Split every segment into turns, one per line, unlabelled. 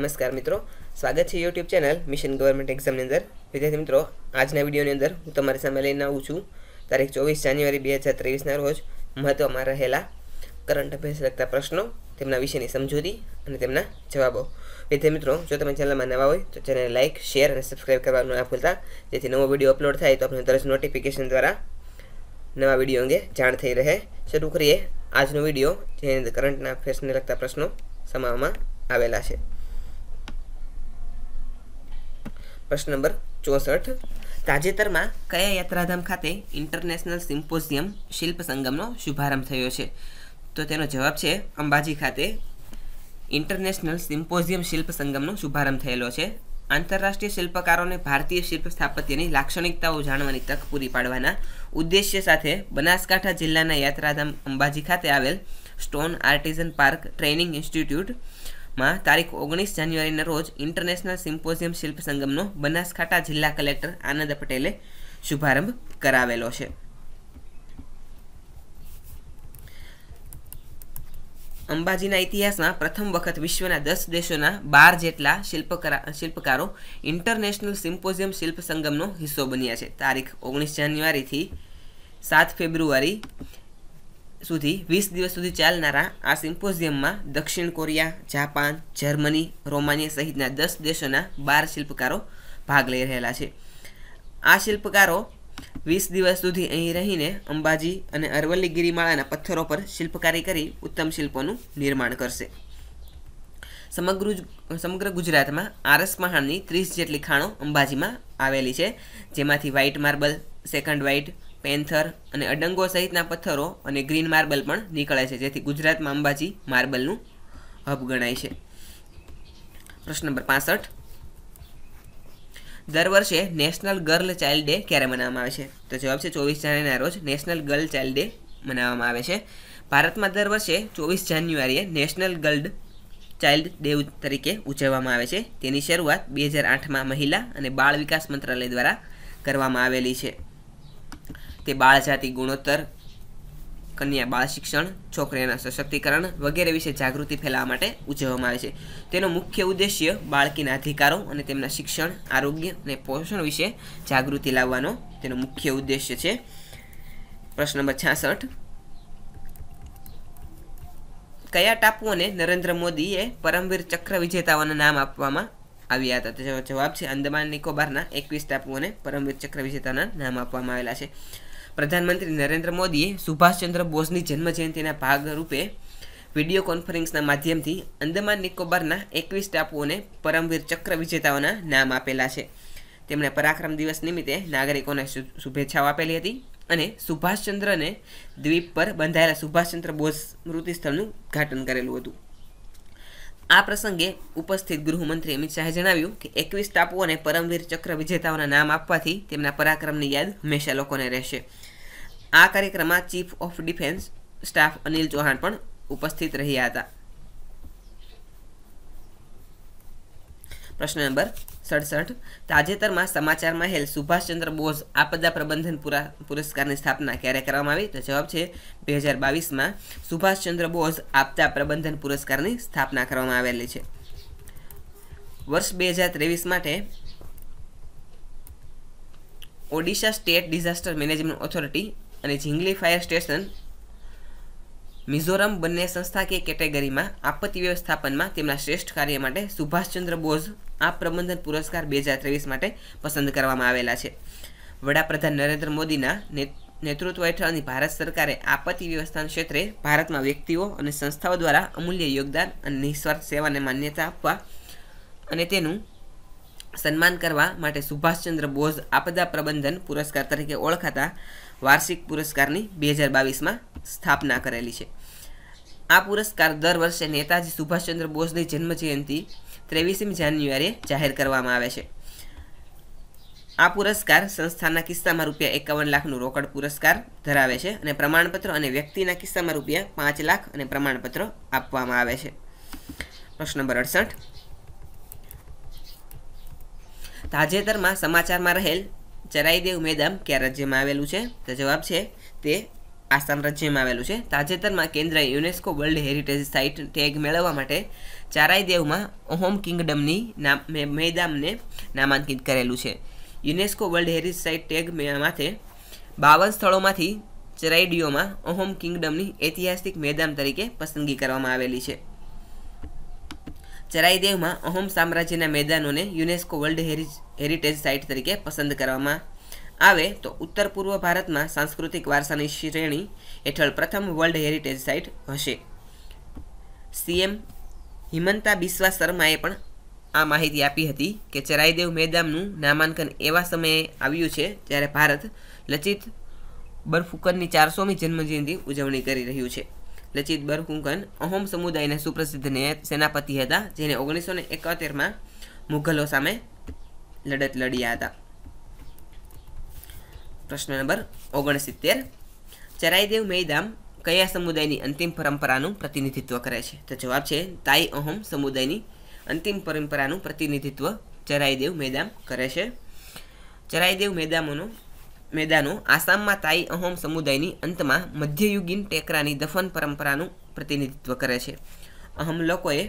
નમસ્કાર મિત્રો સ્વાગત છે યુટ્યુબ ચેનલ મિશન ગવર્મેન્ટ એક્ઝામની અંદર વિદ્યાર્થી મિત્રો આજના વિડીયોની અંદર હું તમારી સામે લઈને આવું છું તારીખ ચોવીસ જાન્યુઆરી બે હજાર ત્રેવીસના રોજ મહત્ત્વમાં રહેલા કરંટ અફેર્સ લગતા પ્રશ્નો તેમના વિશેની સમજૂતી અને તેમના જવાબો વિદ્યાર્થી મિત્રો જો તમે ચેનલમાં નવા હોય તો ચેનલ લાઇક શેર અને સબસ્ક્રાઈબ કરવાનું ના ભૂલતા જેથી નવો વિડીયો અપલોડ થાય તો આપણે તરત નોટિફિકેશન દ્વારા નવા વિડીયો અંગે જાણ થઈ રહે શરૂ કરીએ આજનો વિડીયો જેની અંદર કરંટના અફેર્સને લગતા પ્રશ્નો સમાવવામાં આવેલા છે પ્રશ્ન નંબર ચોસઠ તાજેતરમાં કયા યાત્રાધામ ખાતે ઇન્ટરનેશનલ સિમ્પોઝિયમ શિલ્પ સંગમનો શુભારંભ થયો છે તો તેનો જવાબ છે અંબાજી ખાતે ઇન્ટરનેશનલ સિમ્પોઝિયમ શિલ્પ સંગમનો શુભારંભ થયેલો છે આંતરરાષ્ટ્રીય શિલ્પકારોને ભારતીય શિલ્પ સ્થાપત્યની લાક્ષણિકતાઓ જાણવાની તક પૂરી પાડવાના ઉદ્દેશ્ય સાથે બનાસકાંઠા જિલ્લાના યાત્રાધામ અંબાજી ખાતે આવેલ stone artisan park training institute માં તારીખ ઓગણીસ જાન્યુઆરીના રોજ ઇન્ટરનેશનલ સિમ્પોઝિયમ શિલ્પ સંગમનો બનાસકાંઠા જિલ્લા કલેક્ટર આનંદ પટેલે શુભારંભ કરાવેલો છે અંબાજીના ઇતિહાસમાં પ્રથમ વખત વિશ્વના દસ દેશોના બાર જેટલા શિલ્પકરા શિલ્પકારો ઇન્ટરનેશનલ સિમ્પોઝિયમ શિલ્પ સંગમનો હિસ્સો બન્યા છે તારીખ ઓગણીસ જાન્યુઆરીથી સાત ફેબ્રુઆરી સુધી વીસ દિવસ સુધી ચાલનારા આ સિમ્પોઝિયમમાં દક્ષિણ કોરિયા જાપાન જર્મની રોમાનિયા સહિતના દસ દેશોના બાર શિલ્પકારો ભાગ લઈ રહેલા છે આ શિલ્પકારો વીસ દિવસ સુધી અહીં રહીને અંબાજી અને અરવલ્લી ગિરિમાળાના પથ્થરો પર શિલ્પકારી કરી ઉત્તમ શિલ્પોનું નિર્માણ કરશે સમગ્ર સમગ્ર ગુજરાતમાં આરસ મહાણની ત્રીસ જેટલી ખાણો અંબાજીમાં આવેલી છે જેમાંથી white marble second white panther અને અડંગો સહિતના પથ્થરો અને ગ્રીન માર્બલ પણ નીકળે છે જેથી ગુજરાતમાં અંબાજી માર્બલનું હબ ગણાય છે પ્રશ્ન નંબર પાસઠ દર વર્ષે નેશનલ ગર્લ ચાઇલ્ડ ડે ક્યારે મનાવવામાં આવે છે તો જવાબ છે ચોવીસ જાન્યુઆરીના રોજ નેશનલ ગર્લ ચાઇલ્ડ ડે મનાવવામાં આવે છે ભારતમાં દર વર્ષે ચોવીસ જાન્યુઆરીએ નેશનલ ગર્લ ચાઇલ્ડ ડે તરીકે ઉજવવામાં આવે છે તેની શરૂઆત બે હજાર આઠમાં મહિલા અને બાળ વિકાસ મંત્રાલય દ્વારા કરવામાં આવેલી છે તે બાળ જાતિ ગુણોત્તર કન્યા બાળ શિક્ષણ છોકરીઓના સશક્તિકરણ વગેરે વિશે જાગૃતિ ફેલાવવા માટે ઉજવવામાં આવે છે તેનો મુખ્ય ઉદ્દેશ્ય બાળકીના અધિકારો અને તેમના શિક્ષણ આરોગ્ય અને પોષણ વિશે જાગૃતિ લાવવાનો તેનો મુખ્ય ઉદ્દેશ્ય છે પ્રશ્ન નંબર છાસઠ કયા ટાપુઓને નરેન્દ્ર મોદીએ પરમવીર ચક્ર વિજેતાઓના નામ આપવામાં આવ્યા હતા જવાબ છે અંદમાન નિકોબારના એકવીસ ટાપુઓને પરમવીર ચક્ર વિજેતાના નામ આપવામાં આવેલા છે પ્રધાનમંત્રી નરેન્દ્ર મોદીએ સુભાષચંદ્ર બોઝની જન્મજયંતિના ભાગરૂપે વિડીયો કોન્ફરન્સના માધ્યમથી અંદમાન નિકોબારના એકવીસ ટાપુઓને પરમવીર ચક્ર વિજેતાઓના નામ આપેલા છે તેમણે પરાક્રમ દિવસ નિમિત્તે નાગરિકોને શુભેચ્છાઓ આપેલી હતી અને સુભાષચંદ્રને દ્વીપ પર બંધાયેલા સુભાષચંદ્ર બોઝ સ્મૃતિ સ્થળનું ઉદઘાટન કરેલું હતું આ પ્રસંગે ઉપસ્થિત ગૃહમંત્રી અમિત શાહે જણાવ્યું કે એકવીસ ટાપુઓને પરમવીર ચક્ર વિજેતાઓના નામ આપવાથી તેમના પરાક્રમની યાદ હંમેશા લોકોને રહેશે આ કાર્યક્રમમાં chief of defence staff Anil Chauhan પણ ઉપસ્થિત રહ્યા હતા પ્રશ્ન નંબર સડસઠ તાજેતરમાં સમાચારમાં હેલ સુભાષચંદ્ર બોઝ આપદા પ્રબંધન પુરસ્કારની સ્થાપના ક્યારે કરવામાં આવી તો જવાબ છે બે હજાર બાવીસમાં સુભાષચંદ્ર બોઝ આપદા પ્રબંધન પુરસ્કારની સ્થાપના કરવામાં આવેલી છે વર્ષ બે હજાર ત્રેવીસ માટે Odisha state disaster management authority અને જિંગલી ફાયર સ્ટેશન મિઝોરમ બંને સંસ્થા કે કેટેગરીમાં આપત્તિ વ્યવસ્થાપનમાં તેમના શ્રેષ્ઠ કાર્ય માટે સુભાષચંદ્ર બોઝ આ પ્રબંધન પુરસ્કાર બે હજાર ત્રેવીસ માટે પસંદ કરવામાં આવેલા છે વડાપ્રધાન નરેન્દ્ર મોદીના નેતૃત્વ હેઠળની ભારત સરકારે આપત્તિ વ્યવસ્થા ક્ષેત્રે ભારતમાં વ્યક્તિઓ અને સંસ્થાઓ દ્વારા અમૂલ્ય યોગદાન અને નિઃસ્વાર્થ સેવાને માન્યતા આપવા અને તેનું સન્માન કરવા માટે સુભાષચંદ્ર બોઝ આપદા પ્રબંધન પુરસ્કાર તરીકે ઓળખાતા વાર્ષિક પુરસ્કારની બે હજાર બાવીસમાં સ્થાપના કરેલી છે આ પુરસ્કાર દર વર્ષે નેતાજી સુભાષચંદ્ર બોઝની જન્મજયંતિ ત્રેવીસમી જાન્યુઆરીએ જાહેર કરવામાં આવે છે આ પુરસ્કાર સંસ્થાના કિસ્સામાં રૂપિયા એકાવન લાખનું રોકડ પુરસ્કાર ધરાવે છે અને પ્રમાણપત્ર અને વ્યક્તિના કિસ્સામાં રૂપિયા પાંચ લાખ અને પ્રમાણપત્ર આપવામાં આવે છે પ્રશ્ન નંબર અડસઠ તાજેતરમાં સમાચારમાં રહેલ ચરાઈદેવ મેદામ કયા રાજ્યમાં આવેલું છે તો જવાબ છે તે આસામ રાજ્યમાં આવેલું છે તાજેતરમાં કેન્દ્ર UNESCO world heritage site tag મેળવવા માટે ચારાઈદેવમાં ઓહોમ કિંગડમની નામ મેદામને નામાંકિત કરેલું છે UNESCO world heritage site tag માથે બાવન સ્થળોમાંથી ચરાઈડીઓમાં ઓહોમ કિંગડમની ઐતિહાસિક મેદાન તરીકે પસંદગી કરવામાં આવેલી છે ચરાઈદેવમાં ઓહોમ સામ્રાજ્યના મેદાનોને યુનેસ્કો વર્લ્ડ હેરિટેજ સાઇટ તરીકે પસંદ કરવામાં આવે તો ઉત્તર પૂર્વ ભારતમાં સાંસ્કૃતિક વારસાની શ્રેણી હેઠળ પ્રથમ વર્લ્ડ હેરિટેજ સાઇટ હશે સીએમ હિમંતા બિસ્વા શર્માએ પણ આ માહિતી આપી હતી કે ચરાઈદેવ મેદામનું નામાંકન એવા સમયે આવ્યું છે જ્યારે ભારત લચિત બરફુકનની ચારસોમી જન્મજયંતિ ઉજવણી કરી રહ્યું છે લચિત બરફુકન અહોમ સમુદાયના સુપ્રસિદ્ધ સેનાપતિ હતા જેને ઓગણીસો ને એકોતેરમાં મુઘલો સામે લડત લડ્યા હતા પ્રશ્ન નંબર ઓગણસિત્તેર ચરાઈદેવ મેદામ કયા સમુદાયની અંતિમ પરંપરાનું પ્રતિનિધિત્વ કરે છે તો જવાબ છે તાઈ અહોમ સમુદાયની અંતિમ પરંપરાનું પ્રતિનિધિત્વ ચરાઈદેવ મેદામ કરે છે ચરાઈદેવ મેદામોનું મેદાનો આસામમાં તાઈ અહોમ સમુદાયની અંતમાં મધ્યયુગીન ટેકરાની દફન પરંપરાનું પ્રતિનિધિત્વ કરે છે અહમ લોકોએ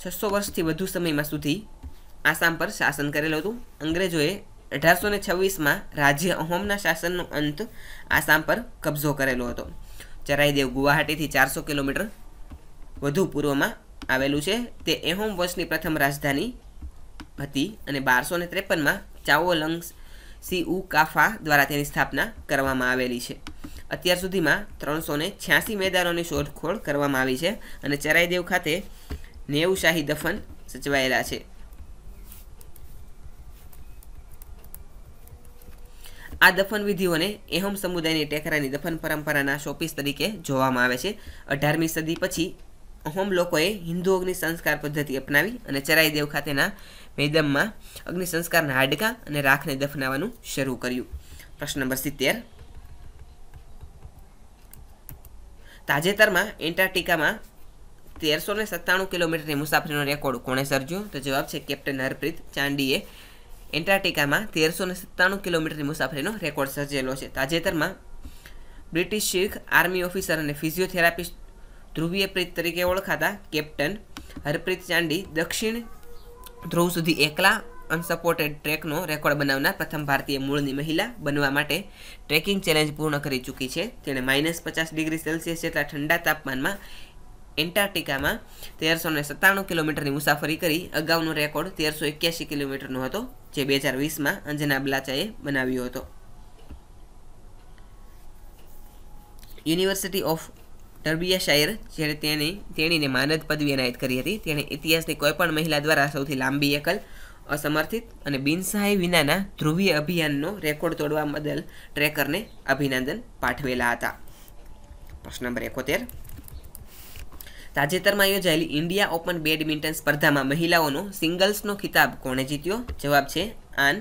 છસો વર્ષથી વધુ સમયમાં સુધી આસામ પર શાસન કરેલું હતું અંગ્રેજોએ અઢારસો ને છવ્વીસમાં રાજ્ય અહોમના શાસનનો અંત આસામ પર કબજો કરેલો હતો ચરાઈદેવ ગુવાહાટીથી ચારસો કિલોમીટર વધુ પૂર્વમાં આવેલું છે તે એહોમ વંશની પ્રથમ રાજધાની હતી અને બારસો ને ત્રેપનમાં ચાઓલંગ સી ઉ કાફા દ્વારા તેની સ્થાપના કરવામાં આવેલી છે અત્યાર સુધીમાં ત્રણસો ને છ્યાસી મેદાનોની શોધખોળ કરવામાં આવી છે અને ચરાઈદેવ ખાતે નેવું શાહી દફન સચવાયેલા છે આ દફન વિધિઓને એહમ સમુદાયની ટેકરાની દફન પરંપરાના શોપીસ તરીકે જોવામાં આવે છે અઢારમી સદી પછી અહોમ લોકોએ હિન્દુ અગ્નિ સંસ્કાર પદ્ધતિ અપનાવી અને ચરાઈદેવ ખાતેના મેદમમાં અગ્નિ સંસ્કારના હાડકા અને રાખને દફનાવવાનું શરૂ કર્યું પ્રશ્ન નંબર સિત્તેર તાજેતરમાં એન્ટાર્ટિકામાં તેરસો ને સત્તાણું કિલોમીટરની મુસાફરીનો રેકોર્ડ કોણે સર્જ્યો તો જવાબ છે કેપ્ટન હરપ્રીત ચાંડીએ એન્ટાર્ટિકામાં તેરસો ને સત્તાણું કિલોમીટરની મુસાફરીનો રેકોર્ડ સર્જેલો છે તાજેતરમાં બ્રિટિશ શીખ આર્મી ઓફિસર અને ફિઝિયોથેરાપિસ્ટ ધ્રુવીય પ્રીત તરીકે ઓળખાતા કેપ્ટન હરપ્રીત ચાંડી દક્ષિણ ધ્રુવ સુધી એકલા અનસપોર્ટેડ ટ્રેકનો રેકોર્ડ બનાવનાર પ્રથમ ભારતીય મૂળની મહિલા બનવા માટે ટ્રેકિંગ ચેલેન્જ પૂર્ણ કરી ચૂકી છે તેણે માઇનસ પચાસ ડિગ્રી સેલ્સિયસ જેટલા ઠંડા તાપમાનમાં એન્ટાર્ટિકામાં તેરસો ને સત્તાણું કિલોમીટરની મુસાફરી કરી અગાઉનો રેકોર્ડ તેરસો એક્યાસી કિલોમીટરનો હતો જે બે હજાર વીસમાં અંજના બ્લાચાએ બનાવ્યો હતો યુનિવર્સિટી ઓફ ટર્બિયા શાયર જેણે તેની તેણીને માનદ પદવી એનાયત કરી હતી તેણે ઇતિહાસની કોઈપણ મહિલા દ્વારા સૌથી લાંબી એકલ અસમર્થિત અને બિનસહાય વિનાના ધ્રુવીય અભિયાનનો રેકોર્ડ તોડવા બદલ ટ્રેકરને અભિનંદન પાઠવેલા હતા પ્રશ્ન નંબર એકોતેર તાજેતરમાં યોજાયેલી ઇન્ડિયા ઓપન બેડમિન્ટન સ્પર્ધામાં મહિલાઓનો સિંગલ્સનો ખિતાબ કોણે જીત્યો જવાબ છે આન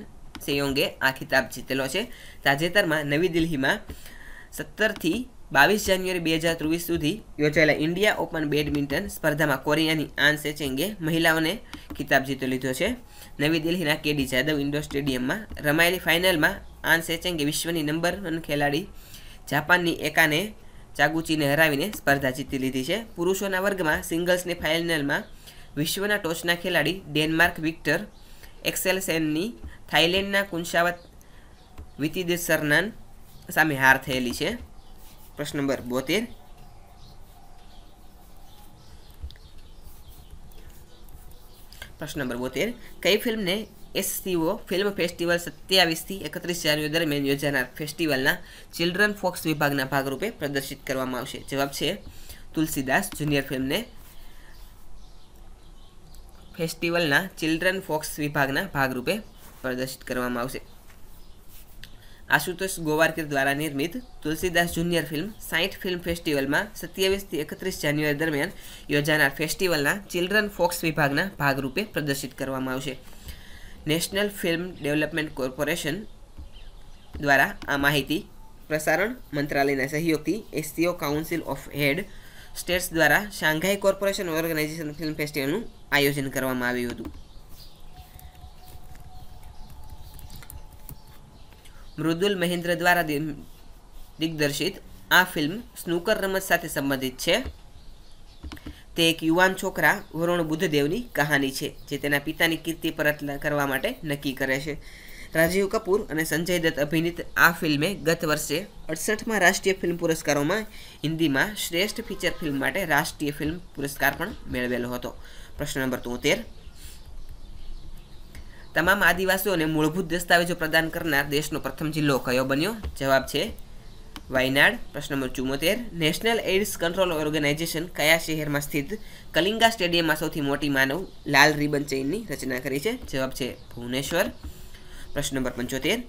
સેયોંગે આ ખિતાબ જીતેલો છે તાજેતરમાં નવી દિલ્હીમાં સત્તરથી બાવીસ જાન્યુઆરી બે હજાર ત્રેવીસ સુધી યોજાયેલા ઇન્ડિયા ઓપન બેડમિન્ટન સ્પર્ધામાં કોરિયાની આન સેચેંગે મહિલાઓને ખિતાબ જીતો લીધો છે નવી દિલ્હીના કેડી જાદવ ઇન્ડોર સ્ટેડિયમમાં રમાયેલી ફાઇનલમાં આન સેચેંગે વિશ્વની નંબર વન ખેલાડી જાપાનની એકાને ચાગુચીને હરાવીને સ્પર્ધા જીતી લીધી છે પુરુષોના વર્ગમાં સિંગલ્સની ફાઇનલમાં વિશ્વના ટોચના ખેલાડી ડેનમાર્ક વિક્ટર એક્સેલસેનની થાઇલેન્ડના કુંશાવત વિતિદેસરનાન સામે હાર થયેલી છે પ્રશ્ન નંબર બોતેર પ્રશ્ન નંબર બોતેર કઈ ફિલ્મને એસસીઓ ફિલ્મ ફેસ્ટિવલ સત્યાવીસથી એકત્રીસ જાન્યુઆરી દરમિયાન યોજાનાર ફેસ્ટિવલના ચિલ્ડ્રન ફોક્સ વિભાગના ભાગરૂપે પ્રદર્શિત કરવામાં આવશે જવાબ છે તુલસીદાસ જુનિયર ફિલ્મને ફેસ્ટિવલના ચિલ્ડ્રન ફોક્સ વિભાગના ભાગરૂપે પ્રદર્શિત કરવામાં આવશે આશુતોષ ગોવારકર દ્વારા નિર્મિત તુલસીદાસ જુનિયર ફિલ્મ સાઠ ફિલ્મ ફેસ્ટિવલમાં સત્યાવીસથી એકત્રીસ જાન્યુઆરી દરમિયાન યોજાનાર ફેસ્ટિવલના ચિલ્ડ્રન ફોક્સ વિભાગના ભાગરૂપે પ્રદર્શિત કરવામાં આવશે નેશનલ ફિલ્મ ડેવલપમેન્ટ કોર્પોરેશન દ્વારા આ માહિતી પ્રસારણ મંત્રાલયના સહયોગથી SCO council of head states દ્વારા શાંઘાઈ કોર્પોરેશન ઓર્ગેનાઇઝેશન ફિલ્મ ફેસ્ટિવલનું આયોજન કરવામાં આવ્યું હતું મૃદુલ મહેન્દ્ર દ્વારા દિગ્દર્શિત આ ફિલ્મ સ્નૂકર રમત સાથે સંબંધિત છે તે એક યુવાન છોકરા વરુણ બુદ્ધદેવની કહાની છે જે તેના પિતાની કીર્તિ પરત કરવા માટે નક્કી કરે છે રાજીવ કપૂર અને સંજય દત્ત અભિનીત આ ફિલ્મે ગત વર્ષે અડસઠમાં રાષ્ટ્રીય ફિલ્મ પુરસ્કારોમાં હિન્દીમાં શ્રેષ્ઠ ફીચર ફિલ્મ માટે રાષ્ટ્રીય ફિલ્મ પુરસ્કાર પણ મેળવેલો હતો પ્રશ્ન નંબર તોતેર તમામ આદિવાસીઓને મૂળભૂત દસ્તાવેજો પ્રદાન કરનાર દેશનો પ્રથમ જિલ્લો કયો બન્યો જવાબ છે વાયનાડ પ્રશ્ન નંબર ચુમ્મોતેર નેશનલ એઇડ્સ કંટ્રોલ ઓર્ગેનાઇઝેશન કયા શહેરમાં સ્થિત કલિંગા સ્ટેડિયમમાં સૌથી મોટી માનવ લાલ રિબન ચેઇનની રચના કરી છે જવાબ છે ભુવનેશ્વર પ્રશ્ન નંબર પંચોતેર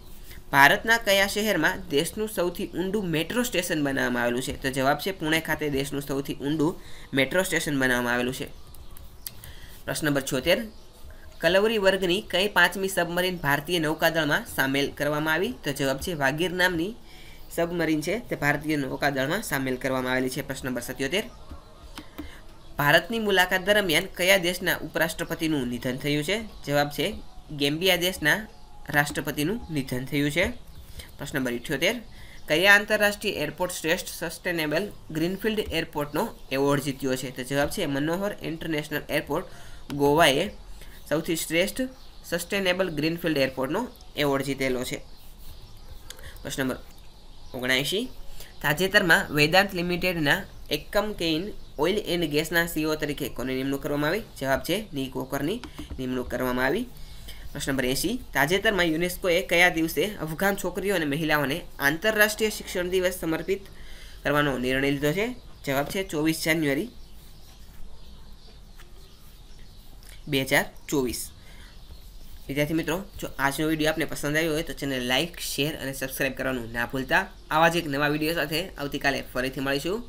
ભારતના કયા શહેરમાં દેશનું સૌથી ઊંડું મેટ્રો સ્ટેશન બનાવવામાં આવેલું છે તો જવાબ છે પુણે ખાતે દેશનું સૌથી ઊંડું મેટ્રો સ્ટેશન બનાવવામાં આવેલું છે પ્રશ્ન નંબર છોતેર કલવરી વર્ગની કઈ પાંચમી સબમરીન ભારતીય નૌકાદળમાં સામેલ કરવામાં આવી તો જવાબ છે વાગીર નામની સબમરીન છે તે ભારતીય નૌકાદળમાં સામેલ કરવામાં આવેલી છે પ્રશ્ન નંબર સત્યોતેર ભારતની મુલાકાત દરમિયાન કયા દેશના ઉપરાષ્ટ્રપતિનું નિધન થયું છે જવાબ છે ગેમ્બિયા દેશના રાષ્ટ્રપતિનું નિધન થયું છે પ્રશ્ન નંબર ઇઠ્યોતેર કયા આંતરરાષ્ટ્રીય એરપોર્ટ શ્રેષ્ઠ સસ્ટેનેબલ ગ્રીનફિલ્ડ એરપોર્ટનો એવોર્ડ જીત્યો છે તો જવાબ છે મનોહર ઇન્ટરનેશનલ એરપોર્ટ ગોવાએ સૌથી શ્રેષ્ઠ સસ્ટેનેબલ ગ્રીનફિલ્ડ એરપોર્ટનો એવોર્ડ જીતેલો છે પ્રશ્ન નંબર ઓગણએંશી તાજેતરમાં વેદાંત લિમિટેડના એકમ કેઇન ઓઇલ એન્ડ ગેસના સીઓ તરીકે કોની નિમણૂક કરવામાં આવી જવાબ છે ની કોકરની નિમણૂક કરવામાં આવી પ્રશ્ન નંબર એંશી તાજેતરમાં યુનેસ્કોએ કયા દિવસે અફઘાન છોકરીઓ અને મહિલાઓને આંતરરાષ્ટ્રીય શિક્ષણ દિવસ સમર્પિત કરવાનો નિર્ણય લીધો છે જવાબ છે ચોવીસ જાન્યુઆરી બે હજાર ચોવીસ વિદ્યાર્થી મિત્રો જો આજનો વિડીયો આપને પસંદ આવ્યો હોય તો ચેનલ લાઈક શેર અને સબસ્ક્રાઈબ કરવાનું ના ભૂલતા આવા જ એક નવા વિડીયો સાથે આવતીકાલે ફરીથી મળીશું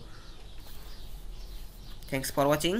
થેન્ક્સ ફોર વોચિંગ